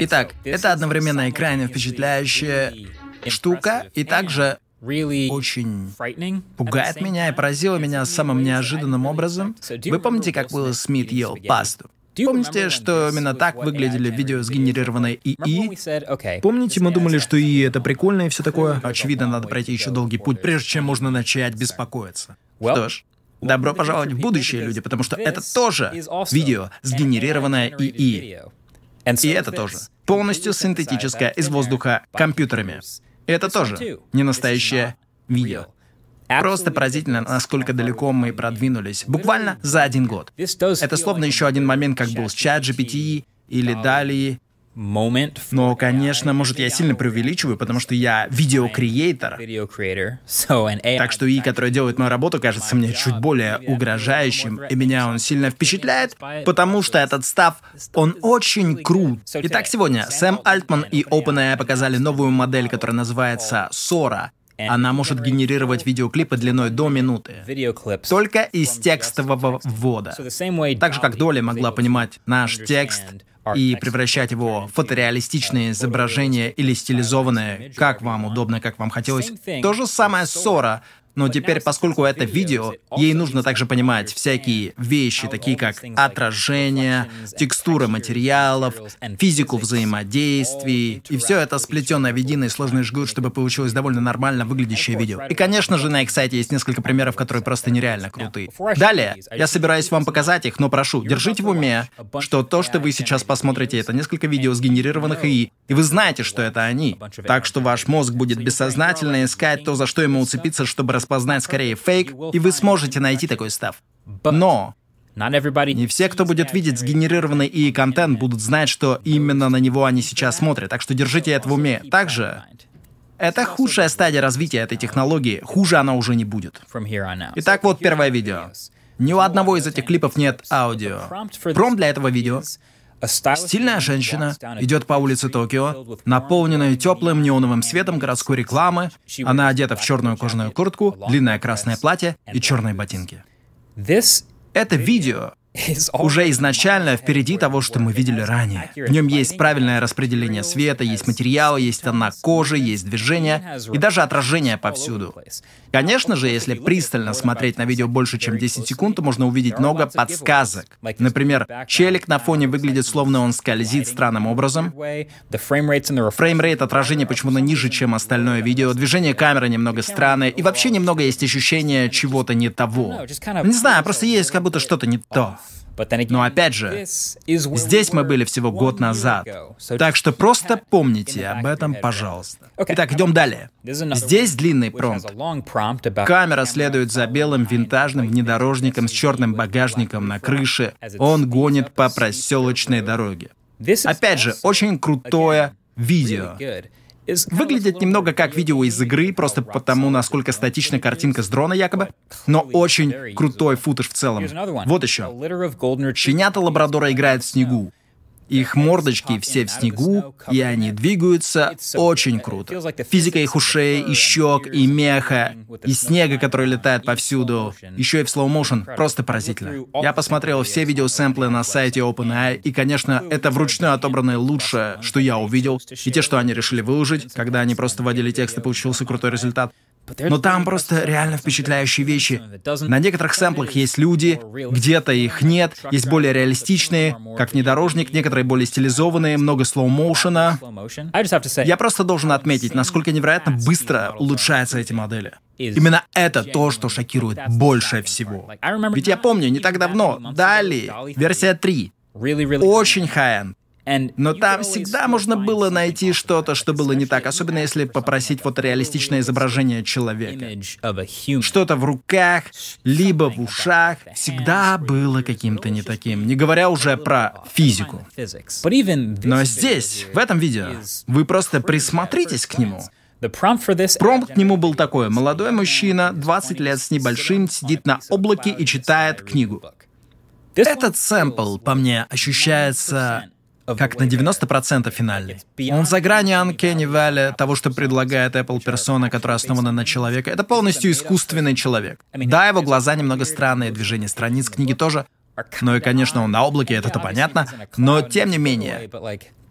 Итак, это одновременно и крайне впечатляющая штука, и также очень пугает меня и поразила меня самым неожиданным образом. Вы помните, как Уилл Смит ел пасту? Помните, что именно так выглядели видео сгенерированной ИИ? Помните, мы думали, что ИИ — это прикольно и все такое? Очевидно, надо пройти еще долгий путь, прежде чем можно начать беспокоиться. Что ж, Добро пожаловать в будущее, люди, потому что это тоже видео, сгенерированное ИИ. И это тоже полностью синтетическое из воздуха компьютерами. и Это тоже не настоящее видео. Просто поразительно, насколько далеко мы продвинулись. Буквально за один год. Это словно еще один момент, как был с чат GPT или далее. Um, но, конечно, может, я сильно преувеличиваю, потому что я видеокреатор. Так что И, которая делает мою работу, кажется мне чуть более угрожающим, и меня он сильно впечатляет, потому что этот став, он очень крут. Итак, сегодня Сэм Альтман и OpenAI показали новую модель, которая называется Сора. Она может генерировать видеоклипы длиной до минуты. Только из текстового ввода. Так же, как Доли могла понимать наш текст, и превращать его в фотореалистичные изображения или стилизованное, как вам удобно, как вам хотелось. То же самое с Сора. Но теперь, поскольку это видео, ей нужно также понимать всякие вещи, такие как отражение, текстура материалов, физику взаимодействий, и все это сплетенное в единый сложный жгут, чтобы получилось довольно нормально выглядящее видео. И, конечно же, на их сайте есть несколько примеров, которые просто нереально крутые. Далее, я собираюсь вам показать их, но прошу, держите в уме, что то, что вы сейчас посмотрите, это несколько видео сгенерированных ИИ, и вы знаете, что это они. Так что ваш мозг будет бессознательно искать то, за что ему уцепиться, чтобы распознать скорее фейк, и вы сможете найти такой став. Но не все, кто будет видеть сгенерированный и контент, будут знать, что именно на него они сейчас смотрят, так что держите это в уме. Также это худшая стадия развития этой технологии, хуже она уже не будет. Итак, вот первое видео. Ни у одного из этих клипов нет аудио. Пром для этого видео Стильная женщина идет по улице Токио, наполненная теплым неоновым светом городской рекламы. Она одета в черную кожаную куртку, длинное красное платье и черные ботинки. Это видео уже изначально впереди того, что мы видели ранее. В нем есть правильное распределение света, есть материалы, есть тона кожи, есть движение и даже отражение повсюду. Конечно же, если пристально смотреть на видео больше, чем 10 секунд, то можно увидеть много подсказок. Например, челик на фоне выглядит словно он скользит странным образом. Фреймрейт отражения почему-то ниже, чем остальное видео. Движение камеры немного странное. И вообще немного есть ощущение чего-то не того. Не знаю, просто есть как будто что-то не то. Но опять же, здесь мы были всего год назад. Так что просто помните об этом, пожалуйста. Итак, идем далее. Здесь длинный промпт. Камера следует за белым винтажным внедорожником с черным багажником на крыше. Он гонит по проселочной дороге. Опять же, очень крутое видео. Выглядит немного как видео из игры, просто потому, насколько статична картинка с дрона якобы, но очень крутой футаж в целом. Вот еще. Щенята Лабрадора играют в снегу. Их мордочки все в снегу, и они двигаются очень круто. Физика их ушей, и щек, и меха, и снега, который летает повсюду. Еще и в слоу-моушен. Просто поразительно. Я посмотрел все видеосэмплы на сайте OpenAI, и, конечно, это вручную отобранное лучшее, что я увидел, и те, что они решили выложить, когда они просто вводили текст, и получился крутой результат. Но там просто реально впечатляющие вещи. На некоторых сэмплах есть люди, где-то их нет, есть более реалистичные, как внедорожник, некоторые более стилизованные, много слоу-моушена. Я просто должен отметить, насколько невероятно быстро улучшаются эти модели. Именно это то, что шокирует больше всего. Ведь я помню, не так давно, Дали, версия 3, очень high но там всегда можно было найти что-то, что было не так, особенно если попросить вот реалистичное изображение человека. Что-то в руках, либо в ушах, всегда было каким-то не таким, не говоря уже про физику. Но здесь, в этом видео, вы просто присмотритесь к нему. Промпт к нему был такой. Молодой мужчина, 20 лет с небольшим, сидит на облаке и читает книгу. Этот сэмпл, по мне, ощущается как на 90% финальный. Он за грани Uncanny Valley, того, что предлагает Apple персона, которая основана на человека. Это полностью искусственный человек. Да, его глаза немного странные, движение страниц книги тоже. Ну и, конечно, он на облаке, это-то понятно. Но, тем не менее,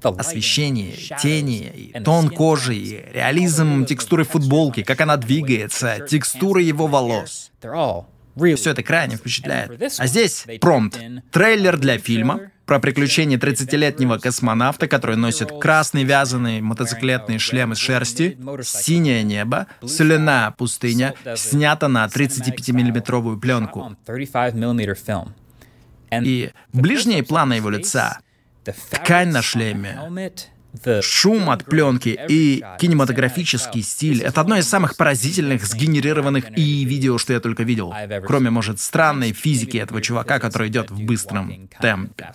освещение, тени, и тон кожи, и реализм текстуры футболки, как она двигается, текстура его волос. Все это крайне впечатляет. А здесь промпт. Трейлер uh, для фильма, про приключения 30-летнего космонавта, который носит красный вязаный мотоциклетный шлем из шерсти, синее небо, соляная пустыня, снято на 35-миллиметровую пленку. И ближние планы его лица, ткань на шлеме, Шум от пленки и кинематографический стиль — это одно из самых поразительных сгенерированных и видео, что я только видел. Кроме, может, странной физики этого чувака, который идет в быстром темпе.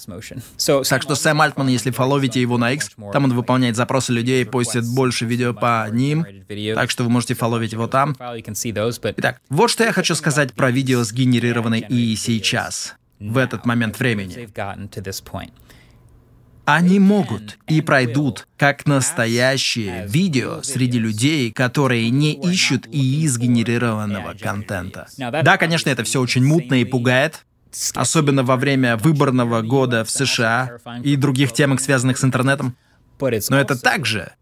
Так что Сэм Альтман, если фоловите его на X, там он выполняет запросы людей, постит больше видео по ним, так что вы можете фоловить его там. Итак, вот что я хочу сказать про видео, сгенерированные и сейчас, в этот момент времени. Они могут и пройдут как настоящее видео среди людей, которые не ищут и сгенерированного контента. Да, конечно, это все очень мутно и пугает, особенно во время выборного года в США и других темах, связанных с интернетом. Но это также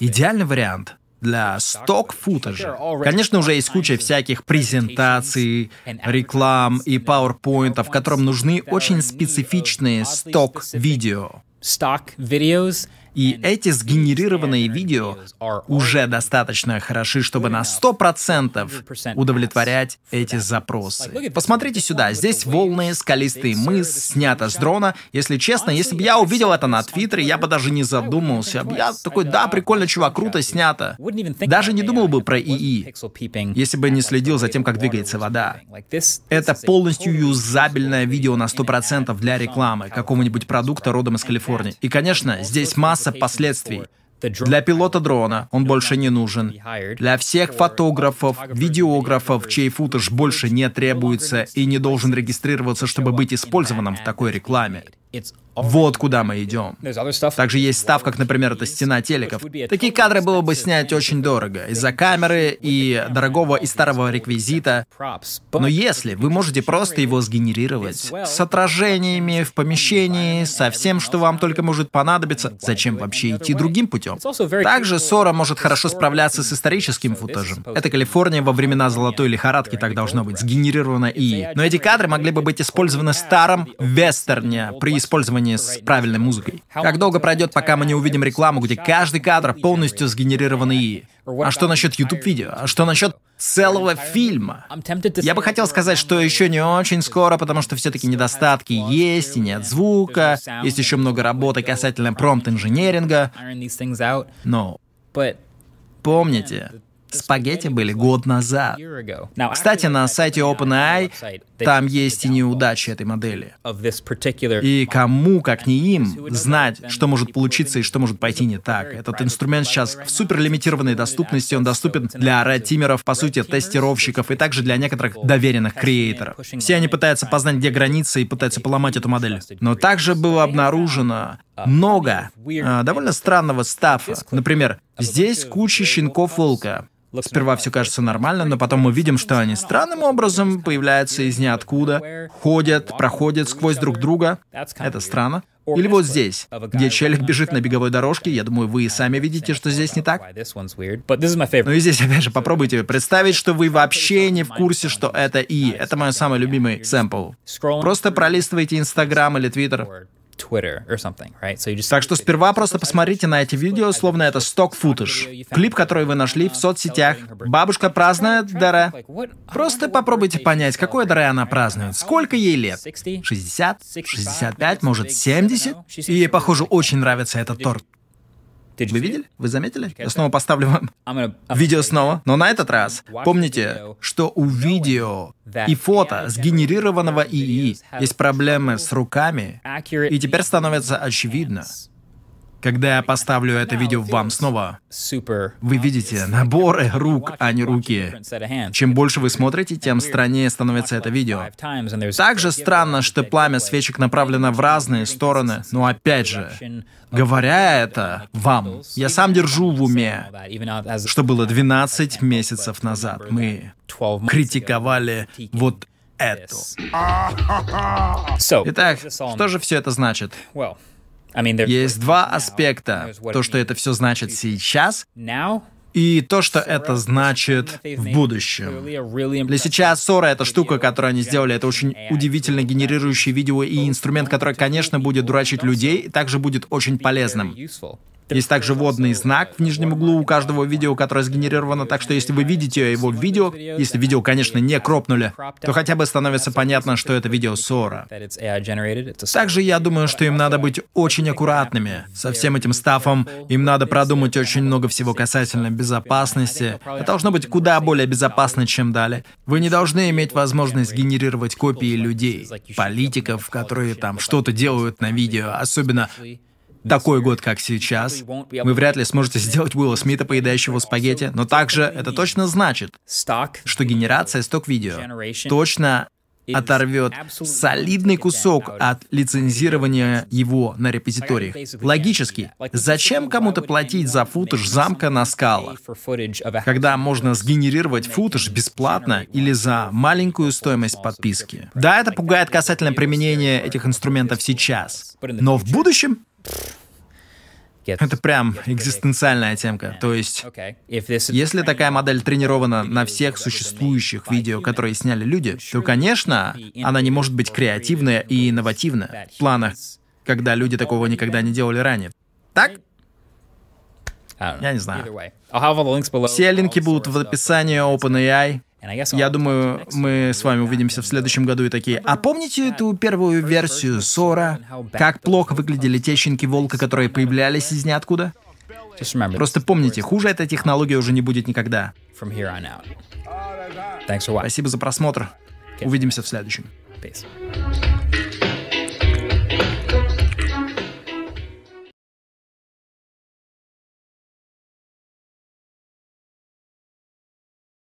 идеальный вариант для сток-футажа. Конечно, уже есть куча всяких презентаций, реклам и пауэрпоинтов, которым нужны очень специфичные сток-видео. stock videos И эти сгенерированные видео уже достаточно хороши, чтобы на 100% удовлетворять эти запросы. Посмотрите сюда, здесь волны, скалистый мыс, снято с дрона. Если честно, если бы я увидел это на Твиттере, я бы даже не задумался. Я такой, да, прикольно, чувак, круто снято. Даже не думал бы про ИИ, если бы не следил за тем, как двигается вода. Это полностью юзабельное видео на 100% для рекламы какого-нибудь продукта родом из Калифорнии. И, конечно, здесь масса масса последствий. Для пилота дрона он больше не нужен. Для всех фотографов, видеографов, чей футаж больше не требуется и не должен регистрироваться, чтобы быть использованным в такой рекламе. Вот куда мы идем. Также есть став, как, например, это стена телеков. Такие кадры было бы снять очень дорого, из-за камеры и дорогого и старого реквизита. Но если вы можете просто его сгенерировать с отражениями в помещении, со всем, что вам только может понадобиться, зачем вообще идти другим путем? Также Сора может хорошо справляться с историческим футажем. Это Калифорния во времена золотой лихорадки так должно быть, сгенерировано и. Но эти кадры могли бы быть использованы в старом вестерне при использовании оборудование с правильной музыкой? Как долго пройдет, пока мы не увидим рекламу, где каждый кадр полностью сгенерирован ИИ? А что насчет YouTube-видео? А что насчет целого фильма? Я бы хотел сказать, что еще не очень скоро, потому что все-таки недостатки есть, и нет звука, есть еще много работы касательно промпт-инженеринга. Но помните, спагетти были год назад. Кстати, на сайте OpenAI там есть и неудачи этой модели. И кому, как не им, знать, что может получиться и что может пойти не так. Этот инструмент сейчас в суперлимитированной доступности, он доступен для ретимеров, по сути, тестировщиков и также для некоторых доверенных креаторов. Все они пытаются познать, где границы, и пытаются поломать эту модель. Но также было обнаружено, uh, много а, довольно странного стафа. Например, здесь куча щенков волка. Сперва все кажется нормально, но потом мы видим, что они странным образом появляются из ниоткуда, ходят, проходят сквозь друг друга. Это странно. Или вот здесь, где челик бежит на беговой дорожке, я думаю, вы и сами видите, что здесь не так. Ну и здесь, опять же, попробуйте представить, что вы вообще не в курсе, что это И. Это мой самый любимый сэмпл. Просто пролистывайте Инстаграм или Твиттер. Так что сперва просто посмотрите на эти видео, словно это сток-футаж. Клип, который вы нашли в соцсетях. Бабушка празднует Дере. Просто попробуйте понять, какое Дере она празднует. Сколько ей лет? 60? 65? Может, 70? И ей, похоже, очень нравится этот торт. Вы видели? Вы заметили? Я снова поставлю вам видео снова. Но на этот раз помните, что у видео и фото сгенерированного ИИ есть проблемы с руками, и теперь становится очевидно, когда я поставлю это видео вам снова, вы видите наборы рук, а не руки. Чем больше вы смотрите, тем страннее становится это видео. Также странно, что пламя свечек направлено в разные стороны, но опять же, говоря это вам, я сам держу в уме, что было 12 месяцев назад. Мы критиковали вот это. Итак, что же все это значит? Есть два аспекта. То, что это все значит сейчас, и то, что это значит в будущем. Для сейчас Сора — это штука, которую они сделали. Это очень удивительно генерирующий видео и инструмент, который, конечно, будет дурачить людей, и также будет очень полезным. Есть также водный знак в нижнем углу у каждого видео, которое сгенерировано, так что если вы видите его в видео, если видео, конечно, не кропнули, то хотя бы становится понятно, что это видео ссора. Также я думаю, что им надо быть очень аккуратными со всем этим стафом, им надо продумать очень много всего касательно безопасности. Это должно быть куда более безопасно, чем дали. Вы не должны иметь возможность генерировать копии людей, политиков, которые там что-то делают на видео, особенно такой год, как сейчас, вы вряд ли сможете сделать Уилла Смита, поедающего спагетти, но также это точно значит, что генерация сток-видео точно оторвет солидный кусок от лицензирования его на репозиториях. Логически, зачем кому-то платить за футаж замка на скалах, когда можно сгенерировать футаж бесплатно или за маленькую стоимость подписки? Да, это пугает касательно применения этих инструментов сейчас, но в будущем это прям экзистенциальная темка. То есть, если такая модель тренирована на всех существующих видео, которые сняли люди, то, конечно, она не может быть креативная и инновативная в планах, когда люди такого никогда не делали ранее. Так? Я не знаю. Все линки будут в описании OpenAI. Я думаю, мы с вами увидимся в следующем году и такие. А помните эту первую версию Сора? Как плохо выглядели те щенки волка, которые появлялись из ниоткуда? Просто помните, хуже эта технология уже не будет никогда. Спасибо за просмотр. Увидимся в следующем. Peace.